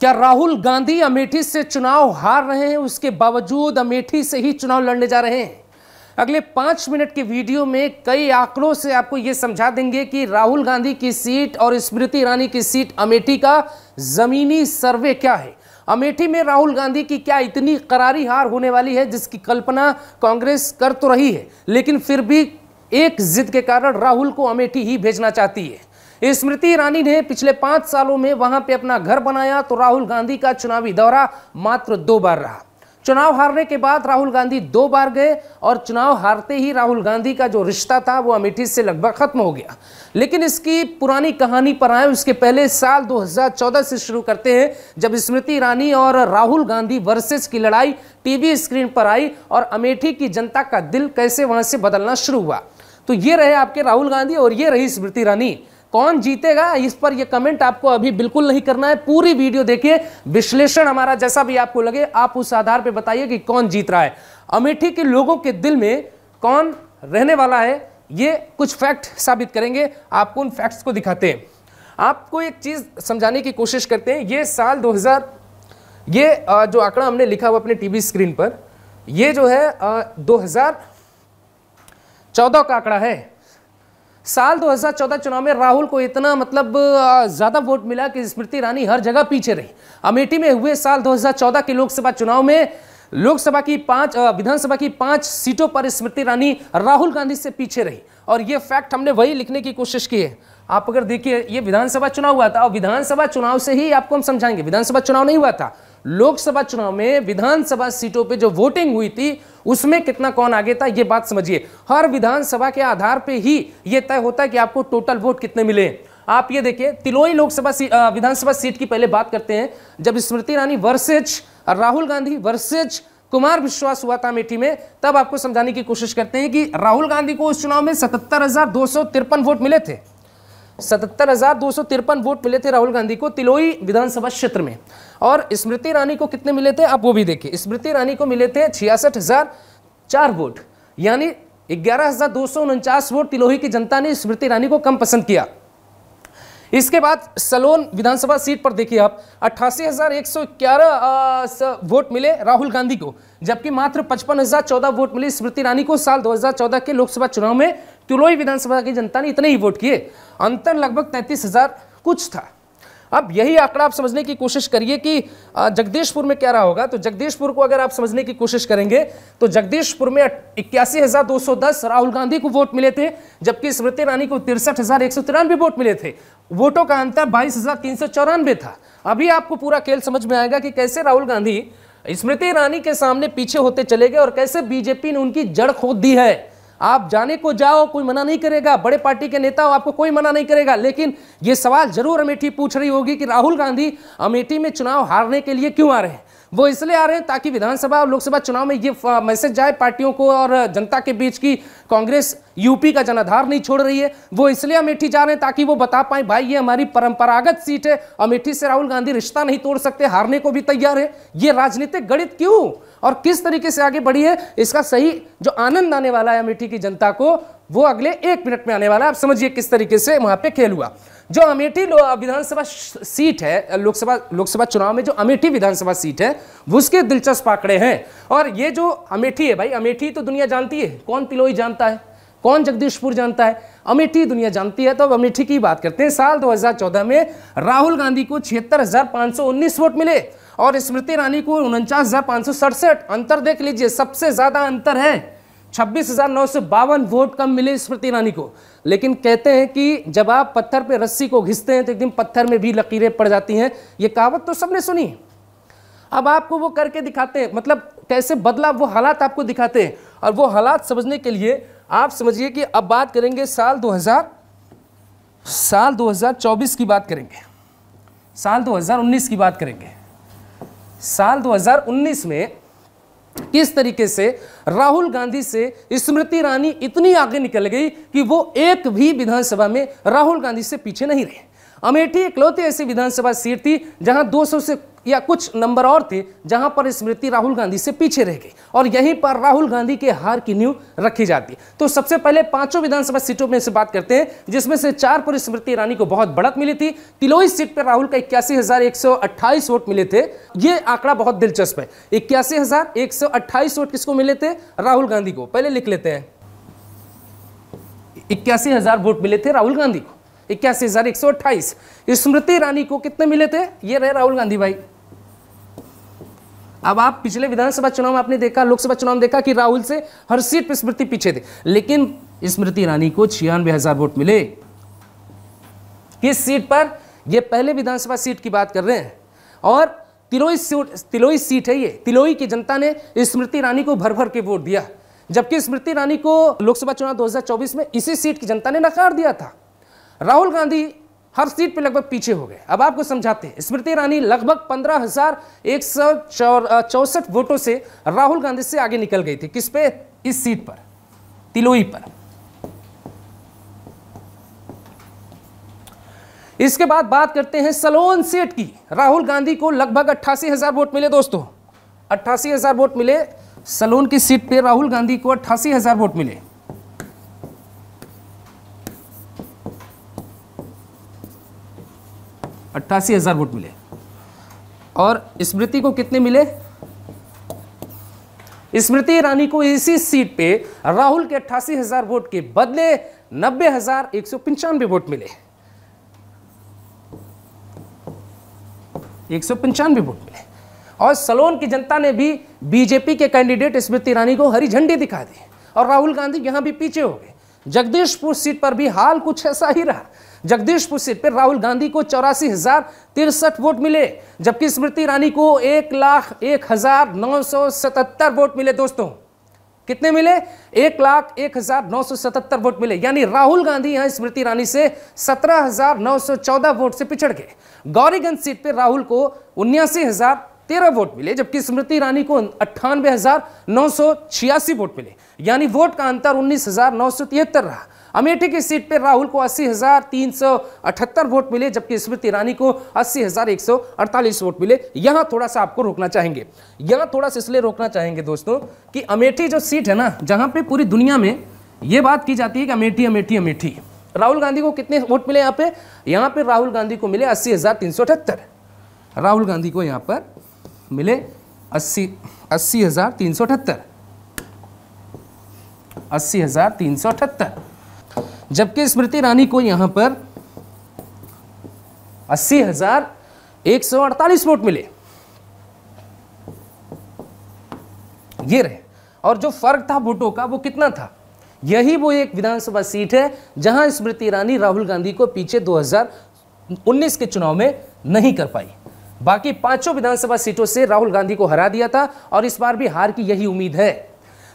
क्या राहुल गांधी अमेठी से चुनाव हार रहे हैं उसके बावजूद अमेठी से ही चुनाव लड़ने जा रहे हैं अगले पाँच मिनट के वीडियो में कई आंकड़ों से आपको ये समझा देंगे कि राहुल गांधी की सीट और स्मृति ईरानी की सीट अमेठी का ज़मीनी सर्वे क्या है अमेठी में राहुल गांधी की क्या इतनी करारी हार होने वाली है जिसकी कल्पना कांग्रेस कर तो रही है लेकिन फिर भी एक जिद के कारण राहुल को अमेठी ही भेजना चाहती है स्मृति ईरानी ने पिछले पांच सालों में वहां पे अपना घर बनाया तो राहुल गांधी का चुनावी दौरा मात्र दो बार रहा चुनाव हारने के बाद राहुल गांधी दो बार गए और चुनाव हारते ही राहुल गांधी का जो रिश्ता था वो अमेठी से लगभग खत्म हो गया लेकिन इसकी पुरानी कहानी पर आए उसके पहले साल 2014 से शुरू करते हैं जब स्मृति ईरानी और राहुल गांधी वर्सेस की लड़ाई टीवी स्क्रीन पर आई और अमेठी की जनता का दिल कैसे वहां से बदलना शुरू हुआ तो ये रहे आपके राहुल गांधी और ये रही स्मृति ईरानी कौन जीतेगा इस पर यह कमेंट आपको अभी बिल्कुल नहीं करना है पूरी वीडियो देखिए विश्लेषण हमारा जैसा भी आपको लगे आप उस आधार पर बताइए कि कौन जीत रहा है अमेठी के लोगों के दिल में कौन रहने वाला है ये कुछ फैक्ट साबित करेंगे आपको उन फैक्ट्स को दिखाते हैं आपको एक चीज़ समझाने की कोशिश करते हैं ये साल 2000 ये जो आंकड़ा हमने लिखा हुआ अपने टीवी स्क्रीन पर ये जो है 2014 का आंकड़ा है साल 2014 चुनाव में राहुल को इतना मतलब ज़्यादा वोट मिला कि स्मृति ईरानी हर जगह पीछे रही अमेठी में हुए साल 2014 के लोकसभा चुनाव में लोकसभा की पांच विधानसभा की पांच सीटों पर स्मृति ईरानी राहुल गांधी से पीछे रही और ये फैक्ट हमने वही लिखने की कोशिश की है आप अगर देखिए ये विधानसभा चुनाव हुआ था और विधानसभा चुनाव से ही आपको हम समझाएंगे विधानसभा चुनाव नहीं हुआ था लोकसभा चुनाव में विधानसभा सीटों पे जो वोटिंग हुई थी उसमें कितना कौन आगे था ये बात समझिए हर विधानसभा के आधार पे ही ये तय होता है कि आपको टोटल वोट कितने मिले आप ये देखिए तिलोई लोकसभा विधानसभा सीट की पहले बात करते हैं जब स्मृति ईरानी वर्सेज राहुल गांधी वर्सेज कुमार विश्वास हुआ था अमेठी में तब आपको समझाने की कोशिश करते हैं कि राहुल गांधी को उस चुनाव में सतहत्तर वोट मिले थे सतहत्तर हजार दो सौ तिरपन वोट मिले थे राहुल गांधी को तिलोई विधानसभा क्षेत्र में और स्मृति ईरानी को कितने मिले थे आप वो भी देखिए स्मृति ईरानी को मिले थे छियासठ हजार चार वोट यानी ग्यारह हजार दो सौ उनचास वोट तिलोही की जनता ने स्मृति ईरानी को कम पसंद किया इसके बाद सलोन विधानसभा सीट पर देखिए आप अट्ठासी वोट मिले राहुल गांधी को जबकि मात्र पचपन वोट मिले स्मृति ईरानी को साल 2014 के लोकसभा चुनाव में तुलोई विधानसभा की जनता ने इतने ही वोट किए अंतर लगभग तैंतीस हजार कुछ था अब यही आंकड़ा आप समझने की कोशिश करिए कि जगदीशपुर में क्या रहा होगा तो जगदीशपुर को अगर आप समझने की कोशिश करेंगे तो जगदीशपुर में इक्यासी हजार दो सौ दस राहुल गांधी को वोट मिले थे जबकि स्मृति ईरानी को तिरसठ हजार एक सौ तिरानवे वोट मिले थे वोटों का अंतर बाईस हजार तीन सौ चौरानवे था अभी आपको पूरा खेल समझ में आएगा कि कैसे राहुल गांधी स्मृति ईरानी के सामने पीछे होते चले गए और कैसे बीजेपी ने उनकी जड़ खोद दी है आप जाने को जाओ कोई मना नहीं करेगा बड़े पार्टी के नेता हो आपको कोई मना नहीं करेगा लेकिन ये सवाल जरूर अमेठी पूछ रही होगी कि राहुल गांधी अमेठी में चुनाव हारने के लिए क्यों आ रहे हैं वो इसलिए आ रहे हैं ताकि विधानसभा और लोकसभा चुनाव में ये मैसेज जाए पार्टियों को और जनता के बीच की कांग्रेस यूपी का जनाधार नहीं छोड़ रही है वो इसलिए अमेठी जा रहे हैं ताकि वो बता पाए भाई ये हमारी परंपरागत सीट है अमेठी से राहुल गांधी रिश्ता नहीं तोड़ सकते हारने को भी तैयार है ये राजनीतिक गणित क्यों और किस तरीके से आगे बढ़ी है इसका सही जो आनंद आने वाला है अमेठी की जनता को वो अगले एक मिनट में आने वाला है आप समझिए किस तरीके से वहां पे खेल हुआ जो अमेठी विधानसभा सीट है लोकसभा लोकसभा चुनाव में जो अमेठी विधानसभा सीट है उसके दिलचस्प आंकड़े हैं और ये जो अमेठी है भाई अमेठी तो दुनिया जानती है कौन तिलोई जानता है कौन जगदीशपुर जानता है अमेठी दुनिया जानती है तो अब अमेठी की बात करते हैं साल 2014 में राहुल गांधी को छिहत्तर वोट मिले और स्मृति ईरानी को उनचास अंतर देख लीजिए सबसे ज़्यादा अंतर है छब्बीस हजार नौ सौ बावन वोट कम मिले स्मृति ईरानी को लेकिन कहते हैं कि जब आप पत्थर पे रस्सी को घिसते हैं तो एक दिन पत्थर में भी लकीरें पड़ जाती हैं ये कहावत तो सबने सुनी है अब आपको वो करके दिखाते हैं मतलब कैसे बदला वो हालात आपको दिखाते हैं और वो हालात समझने के लिए आप समझिए कि अब बात करेंगे साल 2000 साल 2024 की बात करेंगे साल 2019 की बात करेंगे साल 2019 में किस तरीके से राहुल गांधी से स्मृति ईरानी इतनी आगे निकल गई कि वो एक भी विधानसभा में राहुल गांधी से पीछे नहीं रहे अमेठी इकलौती ऐसी विधानसभा सीट थी जहां 200 से या कुछ नंबर और थे जहां पर स्मृति राहुल गांधी से पीछे रह गई और यहीं पर राहुल गांधी के हार की न्यू रखी जाती तो सबसे पहले पांचों विधानसभा सीटों में से बात करते हैं जिसमें से चार पर स्मृति ईरानी को बहुत बढ़त मिली थी तिलोई सीट पर राहुल का इक्यासी वोट मिले थे ये आंकड़ा बहुत दिलचस्प है इक्यासी वोट किसको मिले थे राहुल गांधी को पहले लिख लेते हैं इक्यासी वोट मिले थे राहुल गांधी को इक्यासी हजार एक सौ अट्ठाईस स्मृति ईरानी को कितने मिले थे ये रहे राहुल गांधी भाई अब आप पिछले विधानसभा चुनाव में आपने देखा लोकसभा चुनाव में देखा कि राहुल से हर सीट पर स्मृति पीछे थे लेकिन स्मृति ईरानी को छियानवे हजार वोट मिले किस सीट पर ये पहले विधानसभा सीट की बात कर रहे हैं और तिलोई सीट तिलोई सीट है ये तिलोई की जनता ने स्मृति ईरानी को भर भर के वोट दिया जबकि स्मृति ईरानी को लोकसभा चुनाव 2024 में इसी सीट की जनता ने नकार दिया था राहुल गांधी हर सीट पे लगभग पीछे हो गए अब आपको समझाते हैं स्मृति ईरानी लगभग पंद्रह हजार एक सौ चौसठ वोटों से राहुल गांधी से आगे निकल गई थी किस पे इस सीट पर तिलोई पर इसके बाद बात करते हैं सलोन सेठ की राहुल गांधी को लगभग अट्ठासी हजार वोट मिले दोस्तों अट्ठासी हजार वोट मिले सलोन की सीट पे राहुल गांधी को अट्ठासी हजार वोट मिले अट्ठासी हज़ार वोट मिले और स्मृति को कितने मिले स्मृति ईरानी को इसी सीट पे राहुल के अट्ठासी हजार वोट के बदले नब्बे हजार एक सौ पंचानवे वोट मिले एक सौ पंचानवे वोट मिले और सलोन की जनता ने भी बीजेपी के कैंडिडेट स्मृति ईरानी को हरी झंडी दिखा दी और राहुल गांधी यहां भी पीछे हो गए जगदीशपुर सीट पर भी हाल कुछ ऐसा ही रहा जगदीशपुर सीट पर राहुल गांधी को चौरासी हजार तिरसठ वोट मिले जबकि स्मृति ईरानी को एक लाख एक हजार नौ सौ सतहत्तर वोट मिले दोस्तों कितने मिले एक लाख एक हजार नौ सौ सतहत्तर वोट मिले यानी राहुल गांधी यहां स्मृति ईरानी से सत्रह हजार नौ सौ चौदह वोट से पिछड़ गए गौरीगंज सीट पर राहुल को उन्यासी हजार तेरह वोट मिले जबकि स्मृति ईरानी को अट्ठानवे हजार नौ सौ छियासी वोट मिले यानी वोट का अंतर उन्नीस हजार नौ सौ तिहत्तर रहा अमेठी की सीट पर राहुल को अस्सी वोट मिले जबकि स्मृति ईरानी को अस्सी वोट मिले यहां थोड़ा सा आपको रोकना चाहेंगे यहां थोड़ा सा इसलिए रोकना चाहेंगे दोस्तों कि अमेठी जो सीट है ना जहां पे पूरी दुनिया में ये बात की जाती है कि अमेठी अमेठी अमेठी राहुल गांधी को कितने वोट मिले यहां पे यहां पे राहुल गांधी को मिले अस्सी हज़ार तीन सौ अठहत्तर राहुल गांधी को यहां पर मिले अस्सी अस्सी हज़ार तीन सौ अठहत्तर अस्सी हज़ार तीन सौ अठहत्तर जबकि स्मृति ईरानी को यहां पर अस्सी हजार एक सौ अड़तालीस वोट मिले ये रहे और जो फर्क था वोटों का वो कितना था यही वो एक विधानसभा सीट है जहां स्मृति ईरानी राहुल गांधी को पीछे 2019 के चुनाव में नहीं कर पाई बाकी पांचों विधानसभा सीटों से राहुल गांधी को हरा दिया था और इस बार भी हार की यही उम्मीद है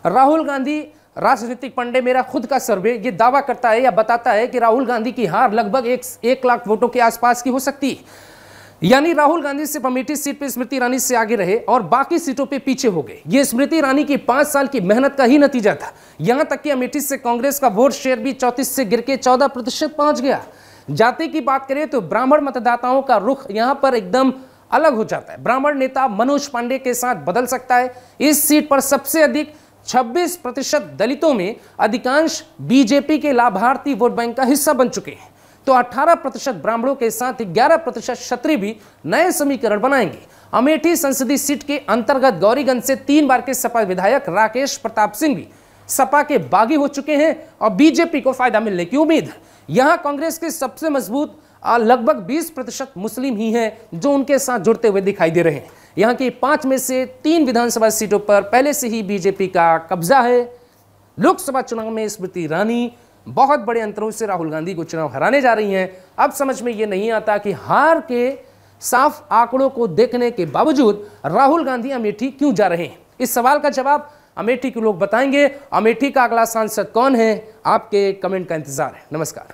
राहुल गांधी राजनीतिक पंडे मेरा खुद का सर्वे ये दावा करता है या बताता है कि राहुल गांधी की हार लगभग एक, एक लाख वोटों के आसपास की हो सकती है यानी राहुल गांधी सिर्फ अमेठी सीट पर स्मृति ईरानी से आगे रहे और बाकी सीटों पे पीछे हो गए ये स्मृति ईरानी की पांच साल की मेहनत का ही नतीजा था यहां तक कि अमेठी से कांग्रेस का वोट शेयर भी चौतीस से गिर के चौदह प्रतिशत पहुंच गया जाति की बात करें तो ब्राह्मण मतदाताओं का रुख यहां पर एकदम अलग हो जाता है ब्राह्मण नेता मनोज पांडे के साथ बदल सकता है इस सीट पर सबसे अधिक 26 प्रतिशत दलितों में अधिकांश बीजेपी के लाभार्थी वोट बैंक का हिस्सा बन चुके हैं तो 18 प्रतिशत ब्राह्मणों के साथ 11 प्रतिशत क्षत्रिय भी नए समीकरण बनाएंगे अमेठी संसदीय सीट के अंतर्गत गौरीगंज से तीन बार के सपा विधायक राकेश प्रताप सिंह भी सपा के बागी हो चुके हैं और बीजेपी को फायदा मिलने की उम्मीद है यहां कांग्रेस के सबसे मजबूत लगभग 20 प्रतिशत मुस्लिम ही हैं जो उनके साथ जुड़ते हुए दिखाई दे रहे हैं यहाँ की पांच में से तीन विधानसभा सीटों पर पहले से ही बीजेपी का कब्जा है लोकसभा चुनाव में स्मृति ईरानी बहुत बड़े अंतरों से राहुल गांधी को चुनाव हराने जा रही हैं अब समझ में ये नहीं आता कि हार के साफ आंकड़ों को देखने के बावजूद राहुल गांधी अमेठी क्यों जा रहे हैं इस सवाल का जवाब अमेठी के लोग बताएंगे अमेठी का अगला सांसद कौन है आपके कमेंट का इंतजार है नमस्कार